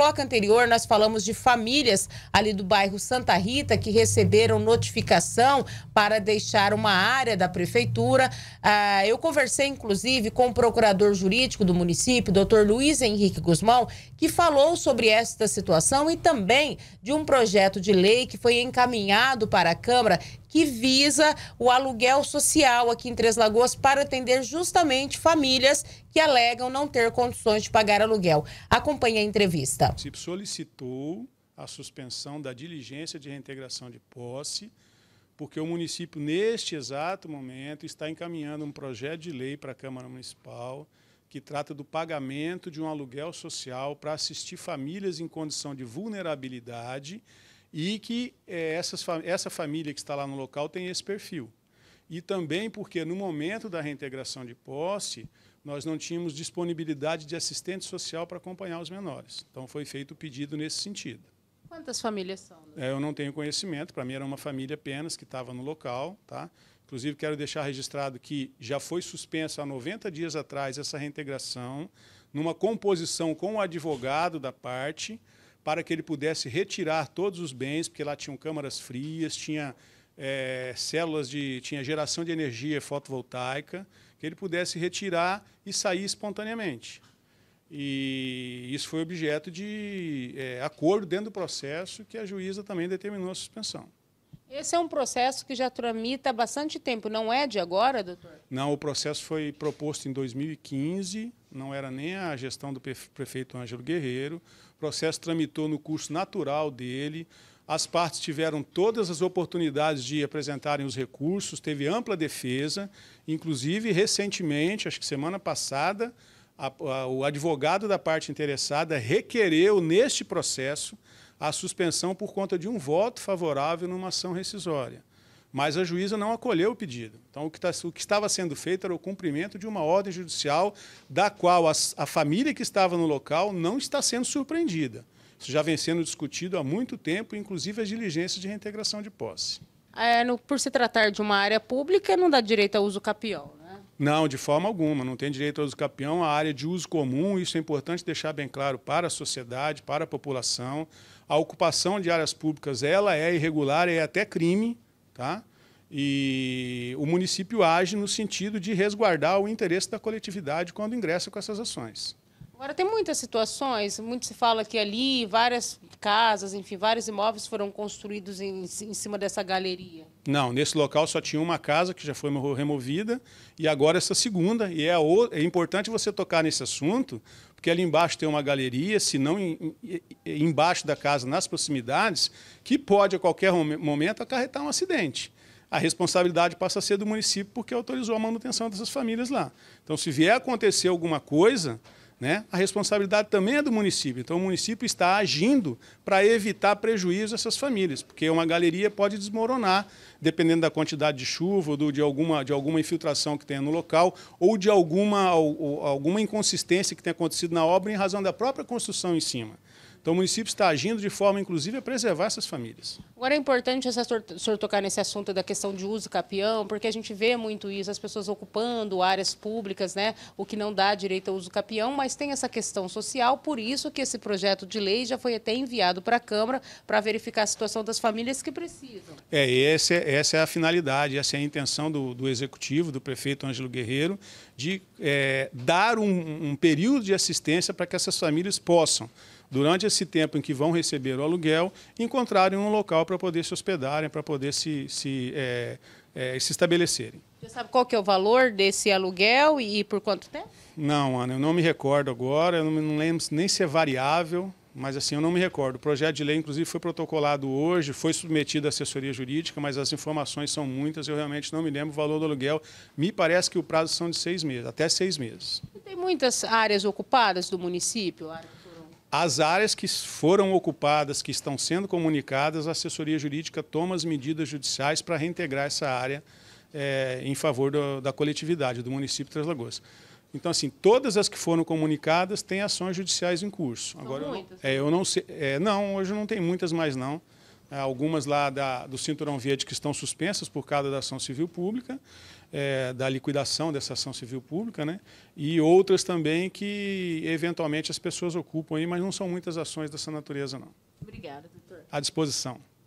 bloco anterior, nós falamos de famílias ali do bairro Santa Rita que receberam notificação para deixar uma área da prefeitura. Ah, eu conversei, inclusive, com o procurador jurídico do município, doutor Luiz Henrique Guzmão, que falou sobre esta situação e também de um projeto de lei que foi encaminhado para a Câmara que visa o aluguel social aqui em Três Lagoas para atender justamente famílias que alegam não ter condições de pagar aluguel. Acompanhe a entrevista. O município solicitou a suspensão da diligência de reintegração de posse, porque o município, neste exato momento, está encaminhando um projeto de lei para a Câmara Municipal que trata do pagamento de um aluguel social para assistir famílias em condição de vulnerabilidade e que é, essas, essa família que está lá no local tem esse perfil. E também porque, no momento da reintegração de posse, nós não tínhamos disponibilidade de assistente social para acompanhar os menores. Então, foi feito o pedido nesse sentido. Quantas famílias são? Né? É, eu não tenho conhecimento, para mim era uma família apenas que estava no local. Tá? Inclusive, quero deixar registrado que já foi suspensa há 90 dias atrás essa reintegração, numa composição com o advogado da parte, para que ele pudesse retirar todos os bens, porque lá tinham câmaras frias, tinha é, células de. tinha geração de energia fotovoltaica, que ele pudesse retirar e sair espontaneamente. E isso foi objeto de é, acordo dentro do processo que a juíza também determinou a suspensão. Esse é um processo que já tramita há bastante tempo, não é de agora, doutor? Não, o processo foi proposto em 2015, não era nem a gestão do prefeito Ângelo Guerreiro. O processo tramitou no curso natural dele. As partes tiveram todas as oportunidades de apresentarem os recursos, teve ampla defesa, inclusive recentemente, acho que semana passada, a, a, o advogado da parte interessada requereu neste processo a suspensão por conta de um voto favorável numa ação rescisória. Mas a juíza não acolheu o pedido. Então, o que, tá, o que estava sendo feito era o cumprimento de uma ordem judicial da qual a, a família que estava no local não está sendo surpreendida. Isso já vem sendo discutido há muito tempo, inclusive as diligências de reintegração de posse. É, no, por se tratar de uma área pública, não dá direito ao uso capião. Não, de forma alguma, não tem direito ao uso campeão, a área de uso comum, isso é importante deixar bem claro para a sociedade, para a população. A ocupação de áreas públicas, ela é irregular, é até crime, tá? E o município age no sentido de resguardar o interesse da coletividade quando ingressa com essas ações. Agora, tem muitas situações, muito se fala que ali várias casas, enfim, vários imóveis foram construídos em, em cima dessa galeria. Não, nesse local só tinha uma casa que já foi removida e agora essa segunda. E é, o, é importante você tocar nesse assunto, porque ali embaixo tem uma galeria, se não em, em, embaixo da casa, nas proximidades, que pode a qualquer momento acarretar um acidente. A responsabilidade passa a ser do município porque autorizou a manutenção dessas famílias lá. Então, se vier acontecer alguma coisa, né? A responsabilidade também é do município. Então, o município está agindo para evitar prejuízo a essas famílias, porque uma galeria pode desmoronar, dependendo da quantidade de chuva, do, de, alguma, de alguma infiltração que tenha no local, ou de alguma, ou, alguma inconsistência que tenha acontecido na obra em razão da própria construção em cima. Então o município está agindo de forma, inclusive, a preservar essas famílias. Agora é importante o senhor tocar nesse assunto da questão de uso capião, porque a gente vê muito isso, as pessoas ocupando áreas públicas, né, o que não dá direito ao uso capião, mas tem essa questão social, por isso que esse projeto de lei já foi até enviado para a Câmara para verificar a situação das famílias que precisam. É, essa, é, essa é a finalidade, essa é a intenção do, do Executivo, do prefeito Ângelo Guerreiro, de é, dar um, um período de assistência para que essas famílias possam durante esse tempo em que vão receber o aluguel, encontrarem um local para poder se hospedarem, para poder se, se, é, é, se estabelecerem. Você sabe qual que é o valor desse aluguel e por quanto tempo? Não, Ana, eu não me recordo agora, eu não, não lembro nem se é variável, mas assim, eu não me recordo. O projeto de lei, inclusive, foi protocolado hoje, foi submetido à assessoria jurídica, mas as informações são muitas, eu realmente não me lembro o valor do aluguel. Me parece que o prazo são de seis meses, até seis meses. E tem muitas áreas ocupadas do município, Ana? As áreas que foram ocupadas, que estão sendo comunicadas, a assessoria jurídica toma as medidas judiciais para reintegrar essa área é, em favor do, da coletividade do município de Três Lagoas. Então, assim, todas as que foram comunicadas têm ações judiciais em curso. São Agora, muitas? Eu, é, né? eu não sei. É, não, hoje não tem muitas mais, não. É, algumas lá da, do Cinturão Verde que estão suspensas por causa da ação civil pública, é, da liquidação dessa ação civil pública, né? e outras também que eventualmente as pessoas ocupam aí, mas não são muitas ações dessa natureza, não. Obrigada, doutor. À disposição.